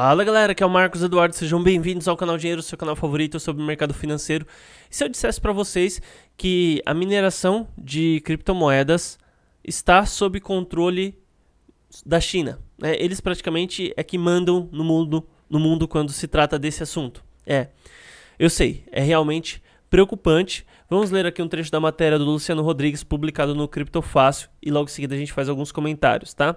Fala galera, aqui é o Marcos Eduardo, sejam bem-vindos ao canal Dinheiro, seu canal favorito sobre o mercado financeiro. E se eu dissesse para vocês que a mineração de criptomoedas está sob controle da China, né? eles praticamente é que mandam no mundo, no mundo quando se trata desse assunto. É, eu sei, é realmente preocupante. Vamos ler aqui um trecho da matéria do Luciano Rodrigues publicado no Criptofácil e logo em seguida a gente faz alguns comentários, tá?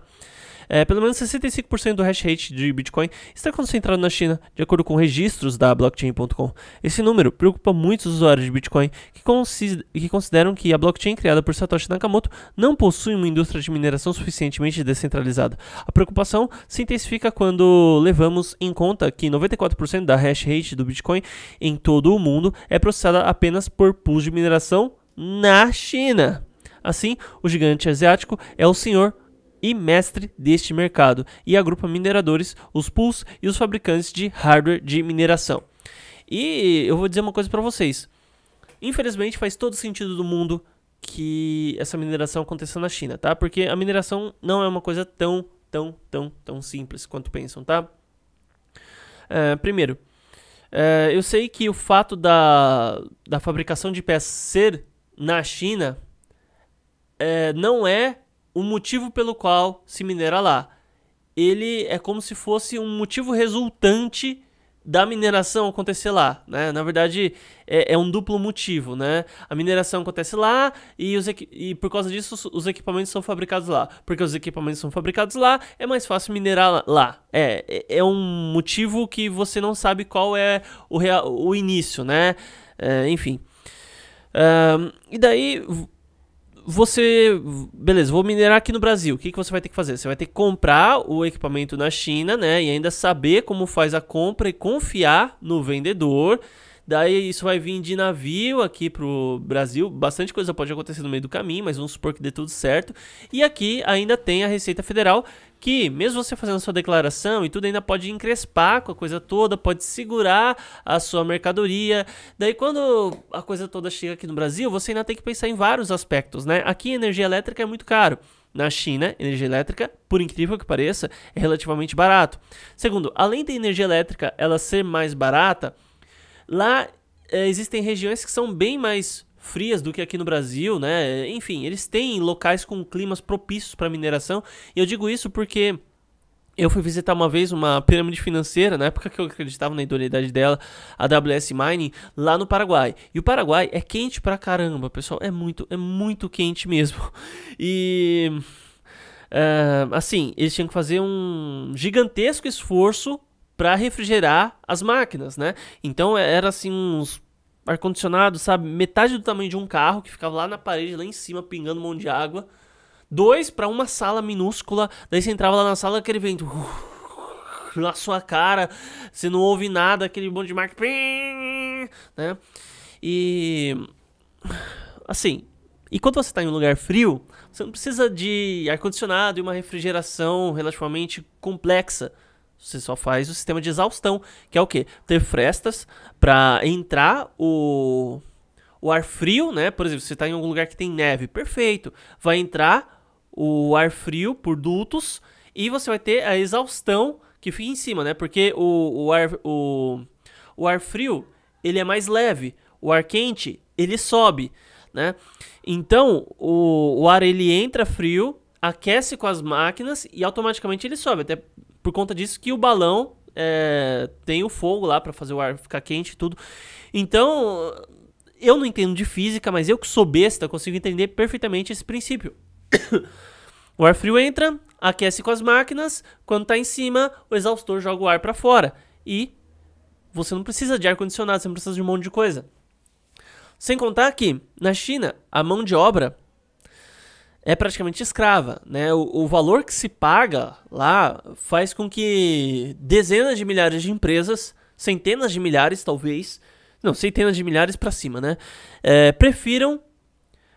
É, pelo menos 65% do hash rate de Bitcoin está concentrado na China, de acordo com registros da blockchain.com. Esse número preocupa muitos usuários de Bitcoin que, que consideram que a blockchain criada por Satoshi Nakamoto não possui uma indústria de mineração suficientemente descentralizada. A preocupação se intensifica quando levamos em conta que 94% da hash rate do Bitcoin em todo o mundo é processada apenas por pools de mineração na China. Assim, o gigante asiático é o senhor e mestre deste mercado, e agrupa mineradores, os pools e os fabricantes de hardware de mineração. E eu vou dizer uma coisa para vocês. Infelizmente faz todo sentido do mundo que essa mineração aconteça na China, tá? Porque a mineração não é uma coisa tão, tão, tão, tão simples quanto pensam, tá? É, primeiro, é, eu sei que o fato da, da fabricação de peças ser na China é, não é o motivo pelo qual se minera lá. Ele é como se fosse um motivo resultante da mineração acontecer lá, né? Na verdade, é, é, um duplo motivo, né? A mineração acontece lá e, os e por causa disso os equipamentos são fabricados lá. Porque os equipamentos são fabricados lá, é mais fácil minerar lá. É, é, é um motivo que você não sabe qual é o, real, o início, né? É, enfim. Um, e daí você. Beleza, vou minerar aqui no Brasil. O que, que você vai ter que fazer? Você vai ter que comprar o equipamento na China, né? E ainda saber como faz a compra e confiar no vendedor. Daí isso vai vir de navio aqui pro Brasil. Bastante coisa pode acontecer no meio do caminho, mas vamos supor que dê tudo certo. E aqui ainda tem a Receita Federal, que mesmo você fazendo a sua declaração e tudo ainda pode encrespar com a coisa toda, pode segurar a sua mercadoria. Daí quando a coisa toda chega aqui no Brasil, você ainda tem que pensar em vários aspectos, né? Aqui energia elétrica é muito caro. Na China, energia elétrica, por incrível que pareça, é relativamente barato. Segundo, além da energia elétrica ela ser mais barata, Lá é, existem regiões que são bem mais frias do que aqui no Brasil, né? Enfim, eles têm locais com climas propícios para mineração. E eu digo isso porque eu fui visitar uma vez uma pirâmide financeira, na época que eu acreditava na idoneidade dela, a AWS Mining, lá no Paraguai. E o Paraguai é quente pra caramba, pessoal. É muito, é muito quente mesmo. E. Uh, assim, eles tinham que fazer um gigantesco esforço para refrigerar as máquinas, né? Então é, era assim uns ar condicionado, sabe, metade do tamanho de um carro que ficava lá na parede, lá em cima, pingando um monte de água. Dois para uma sala minúscula, daí você entrava lá na sala aquele vento na sua cara, você não ouve nada, aquele monte de máquina, né? E assim, e quando você está em um lugar frio, você não precisa de ar-condicionado e uma refrigeração relativamente complexa. Você só faz o sistema de exaustão, que é o quê? Ter frestas para entrar o o ar frio, né? Por exemplo, você está em algum lugar que tem neve, perfeito. Vai entrar o ar frio por dutos e você vai ter a exaustão que fica em cima, né? Porque o, o, ar, o, o ar frio ele é mais leve, o ar quente ele sobe, né? Então o, o ar ele entra frio, aquece com as máquinas e automaticamente ele sobe. Até por conta disso que o balão é, tem o fogo lá para fazer o ar ficar quente e tudo. Então, eu não entendo de física, mas eu que sou besta consigo entender perfeitamente esse princípio. o ar frio entra, aquece com as máquinas, quando está em cima, o exaustor joga o ar para fora e você não precisa de ar condicionado, você não precisa de um monte de coisa. Sem contar que na China a mão de obra é praticamente escrava. Né? O, o, valor que se paga lá faz com que dezenas de milhares de empresas, centenas de milhares talvez, não, centenas de milhares para cima, né? É, prefiram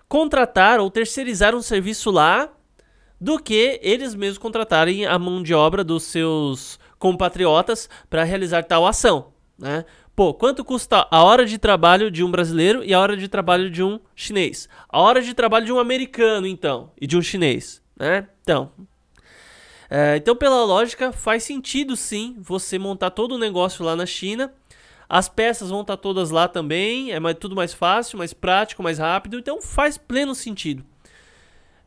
contratar ou terceirizar um serviço lá do que eles mesmos contratarem a mão de obra dos seus compatriotas para realizar tal ação, né? Pô, quanto custa a hora de trabalho de um brasileiro e a hora de trabalho de um chinês? A hora de trabalho de um americano, então, e de um chinês, né? Então, é, então pela lógica, faz sentido sim você montar todo o negócio lá na China. As peças vão estar todas lá também, é mais, tudo mais fácil, mais prático, mais rápido, então faz pleno sentido.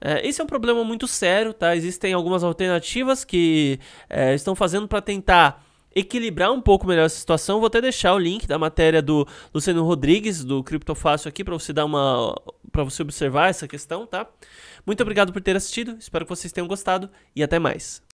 É, esse é um problema muito sério, tá? Existem algumas alternativas que é, estão fazendo para tentar equilibrar um pouco melhor essa situação, vou até deixar o link da matéria do Luciano Rodrigues do Criptofácil aqui para você dar uma para você observar essa questão, tá? Muito obrigado por ter assistido, espero que vocês tenham gostado e até mais.